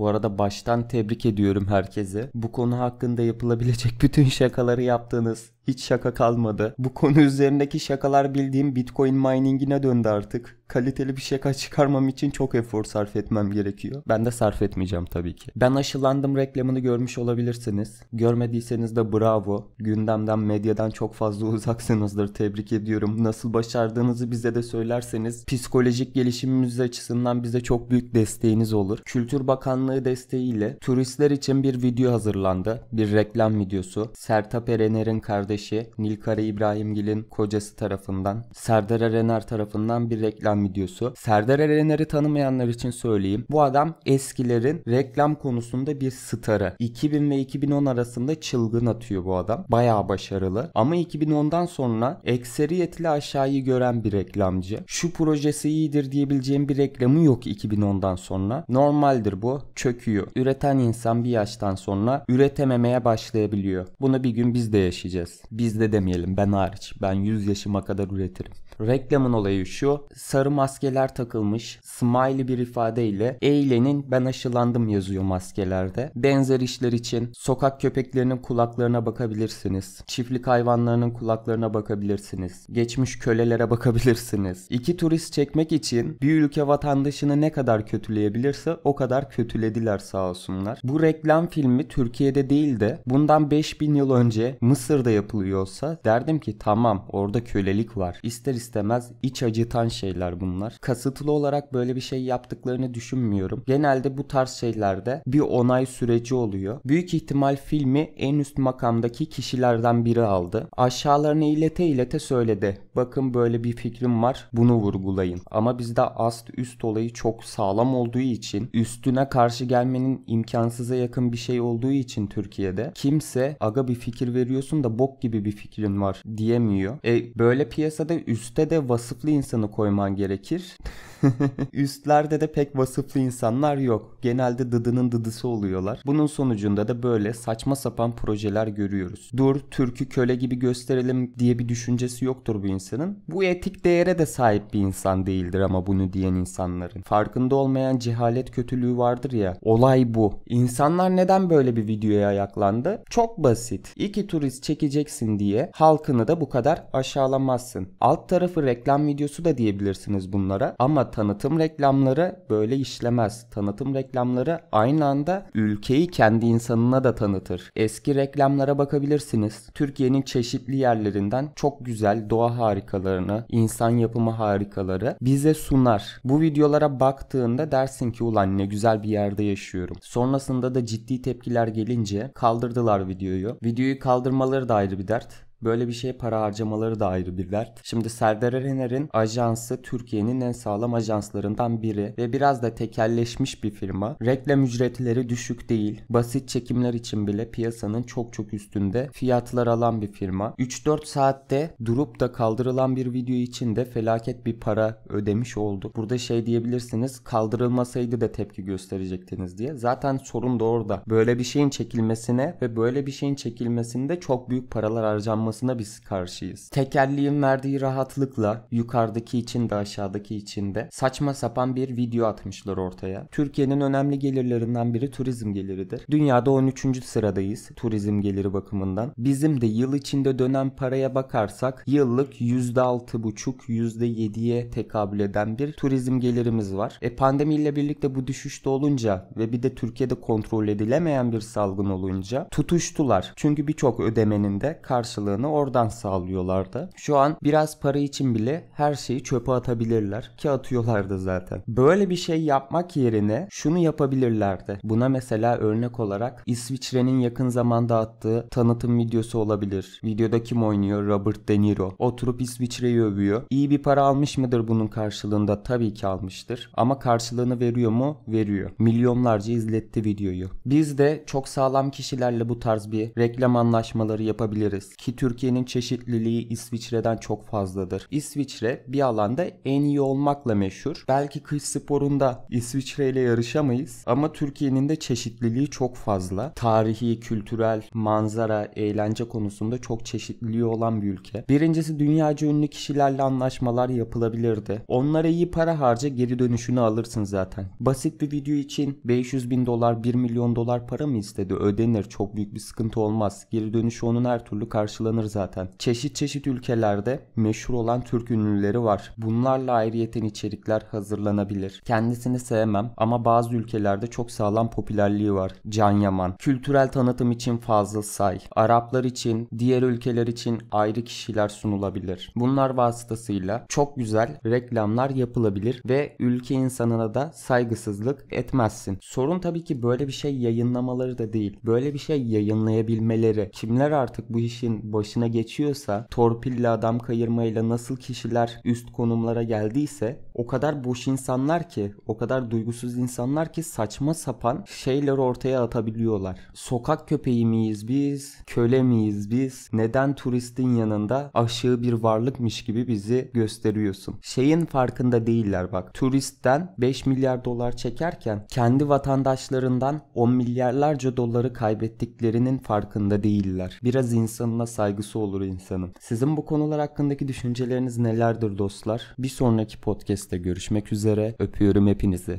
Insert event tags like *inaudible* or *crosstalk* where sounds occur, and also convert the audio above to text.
Bu arada baştan tebrik ediyorum herkese. Bu konu hakkında yapılabilecek *laughs* bütün şakaları yaptınız. Hiç şaka kalmadı. Bu konu üzerindeki şakalar bildiğim Bitcoin mining'ine döndü artık. Kaliteli bir şaka çıkarmam için çok efor sarf etmem gerekiyor. Ben de sarf etmeyeceğim tabii ki. Ben aşılandım reklamını görmüş olabilirsiniz. Görmediyseniz de bravo. Gündemden, medyadan çok fazla *laughs* uzaksınızdır. Tebrik ediyorum. Nasıl başardığınızı bize de söylerseniz psikolojik gelişimimiz açısından bize çok büyük desteğiniz olur. Kültür Bakanlığı desteğiyle turistler için bir video hazırlandı. Bir reklam videosu. Sertap Erener'in kardeşi eşi Nilkara İbrahimgil'in kocası tarafından Serdar Erener tarafından bir reklam videosu. Serdar Erener'i tanımayanlar için söyleyeyim. Bu adam eskilerin reklam konusunda bir starı. 2000 ve 2010 arasında çılgın atıyor bu adam. Bayağı başarılı. Ama 2010'dan sonra ekseriyetle aşağıyı gören bir reklamcı. Şu projesi iyidir diyebileceğim bir reklamı yok 2010'dan sonra. Normaldir bu. Çöküyor. Üreten insan bir yaştan sonra üretememeye başlayabiliyor. Bunu bir gün biz de yaşayacağız. Biz de demeyelim ben hariç. Ben 100 yaşıma kadar üretirim. Reklamın olayı şu. Sarı maskeler takılmış. Smiley bir ifadeyle eğlenin ben aşılandım yazıyor maskelerde. Benzer işler için sokak köpeklerinin kulaklarına bakabilirsiniz. Çiftlik hayvanlarının kulaklarına bakabilirsiniz. Geçmiş kölelere bakabilirsiniz. İki turist çekmek için bir ülke vatandaşını ne kadar kötüleyebilirse o kadar kötülediler sağ olsunlar. Bu reklam filmi Türkiye'de değil de bundan 5000 yıl önce Mısır'da yapılıyorsa derdim ki tamam orada kölelik var. İster ister istemez iç acıtan şeyler bunlar. Kasıtlı olarak böyle bir şey yaptıklarını düşünmüyorum. Genelde bu tarz şeylerde bir onay süreci oluyor. Büyük ihtimal filmi en üst makamdaki kişilerden biri aldı. Aşağılarını ilete ilete söyledi bakın böyle bir fikrim var bunu vurgulayın. Ama bizde ast üst olayı çok sağlam olduğu için üstüne karşı gelmenin imkansıza yakın bir şey olduğu için Türkiye'de kimse aga bir fikir veriyorsun da bok gibi bir fikrin var diyemiyor. E böyle piyasada üste de vasıflı insanı koyman gerekir. *laughs* Üstlerde de pek vasıflı insanlar yok. Genelde dıdının dıdısı oluyorlar. Bunun sonucunda da böyle saçma sapan projeler görüyoruz. Dur Türk'ü köle gibi gösterelim diye bir düşüncesi yoktur bu insan insanın. Bu etik değere de sahip bir insan değildir ama bunu diyen insanların. Farkında olmayan cehalet kötülüğü vardır ya. Olay bu. İnsanlar neden böyle bir videoya ayaklandı? Çok basit. İki turist çekeceksin diye halkını da bu kadar aşağılamazsın. Alt tarafı reklam videosu da diyebilirsiniz bunlara ama tanıtım reklamları böyle işlemez. Tanıtım reklamları aynı anda ülkeyi kendi insanına da tanıtır. Eski reklamlara bakabilirsiniz. Türkiye'nin çeşitli yerlerinden çok güzel doğa harikalarını, insan yapımı harikaları bize sunar. Bu videolara baktığında dersin ki ulan ne güzel bir yerde yaşıyorum. Sonrasında da ciddi tepkiler gelince kaldırdılar videoyu. Videoyu kaldırmaları da ayrı bir dert. Böyle bir şeye para harcamaları da ayrı bir dert. Şimdi Serdar Erener'in ajansı Türkiye'nin en sağlam ajanslarından biri ve biraz da tekelleşmiş bir firma. Reklam ücretleri düşük değil. Basit çekimler için bile piyasanın çok çok üstünde fiyatlar alan bir firma. 3-4 saatte durup da kaldırılan bir video için de felaket bir para ödemiş oldu. Burada şey diyebilirsiniz kaldırılmasaydı da tepki gösterecektiniz diye. Zaten sorun da orada. Böyle bir şeyin çekilmesine ve böyle bir şeyin çekilmesinde çok büyük paralar harcanması kullanılmasına biz karşıyız. Tekerliğin verdiği rahatlıkla yukarıdaki için de aşağıdaki için de saçma sapan bir video atmışlar ortaya. Türkiye'nin önemli gelirlerinden biri turizm geliridir. Dünyada 13. sıradayız turizm geliri bakımından. Bizim de yıl içinde dönen paraya bakarsak yıllık %6,5 %7'ye tekabül eden bir turizm gelirimiz var. E pandemiyle birlikte bu düşüşte olunca ve bir de Türkiye'de kontrol edilemeyen bir salgın olunca tutuştular. Çünkü birçok ödemenin de karşılığını karını oradan sağlıyorlardı. Şu an biraz para için bile her şeyi çöpe atabilirler ki atıyorlardı zaten. Böyle bir şey yapmak yerine şunu yapabilirlerdi. Buna mesela örnek olarak İsviçre'nin yakın zamanda attığı tanıtım videosu olabilir. Videoda kim oynuyor? Robert De Niro. Oturup İsviçre'yi övüyor. İyi bir para almış mıdır bunun karşılığında? Tabii ki almıştır. Ama karşılığını veriyor mu? Veriyor. Milyonlarca izletti videoyu. Biz de çok sağlam kişilerle bu tarz bir reklam anlaşmaları yapabiliriz. Ki Türk Türkiye'nin çeşitliliği İsviçre'den çok fazladır. İsviçre bir alanda en iyi olmakla meşhur. Belki kış sporunda İsviçre ile yarışamayız ama Türkiye'nin de çeşitliliği çok fazla. Tarihi, kültürel, manzara, eğlence konusunda çok çeşitliliği olan bir ülke. Birincisi dünyaca ünlü kişilerle anlaşmalar yapılabilirdi. Onlara iyi para harca geri dönüşünü alırsın zaten. Basit bir video için 500 bin dolar 1 milyon dolar para mı istedi ödenir çok büyük bir sıkıntı olmaz. Geri dönüşü onun her türlü karşılanır tanır zaten. Çeşit çeşit ülkelerde meşhur olan Türk ünlüleri var. Bunlarla ayrıyeten içerikler hazırlanabilir. Kendisini sevmem ama bazı ülkelerde çok sağlam popülerliği var. Can Yaman. Kültürel tanıtım için Fazıl Say. Araplar için, diğer ülkeler için ayrı kişiler sunulabilir. Bunlar vasıtasıyla çok güzel reklamlar yapılabilir ve ülke insanına da saygısızlık etmezsin. Sorun tabii ki böyle bir şey yayınlamaları da değil. Böyle bir şey yayınlayabilmeleri. Kimler artık bu işin hoşuna geçiyorsa, torpille adam kayırmayla nasıl kişiler üst konumlara geldiyse o kadar boş insanlar ki, o kadar duygusuz insanlar ki saçma sapan şeyler ortaya atabiliyorlar. Sokak köpeği miyiz biz? Köle miyiz biz? Neden turistin yanında aşığı bir varlıkmış gibi bizi gösteriyorsun? Şeyin farkında değiller bak. Turistten 5 milyar dolar çekerken kendi vatandaşlarından 10 milyarlarca doları kaybettiklerinin farkında değiller. Biraz insanına sahip kaygısı olur insanın. Sizin bu konular hakkındaki düşünceleriniz nelerdir dostlar? Bir sonraki podcast'te görüşmek üzere. Öpüyorum hepinizi.